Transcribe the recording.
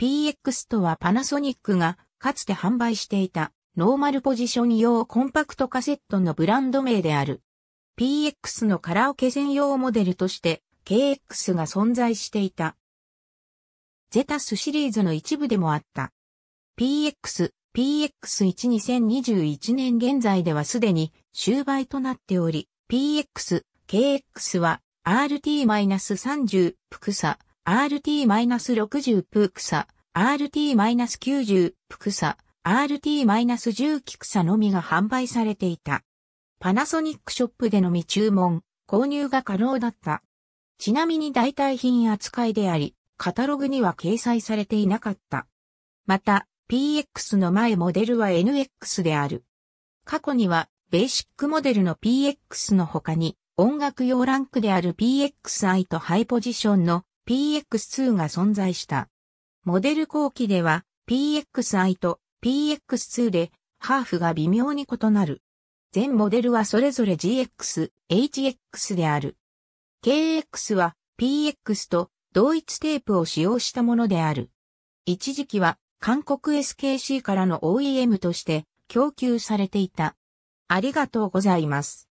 PX とはパナソニックがかつて販売していたノーマルポジション用コンパクトカセットのブランド名である。PX のカラオケ専用モデルとして KX が存在していた。ゼタスシリーズの一部でもあった。PX、PX1-2021 年現在ではすでに終売となっており、PX、KX は RT-30 複差 RT-60 プークサ、RT-90 プクサ、RT-10 キクサのみが販売されていた。パナソニックショップでのみ注文、購入が可能だった。ちなみに代替品扱いであり、カタログには掲載されていなかった。また、PX の前モデルは NX である。過去には、ベーシックモデルの PX の他に、音楽用ランクである PXI とハイポジションの PX2 が存在した。モデル後期では PXI と PX2 でハーフが微妙に異なる。全モデルはそれぞれ GX、HX である。KX は PX と同一テープを使用したものである。一時期は韓国 SKC からの OEM として供給されていた。ありがとうございます。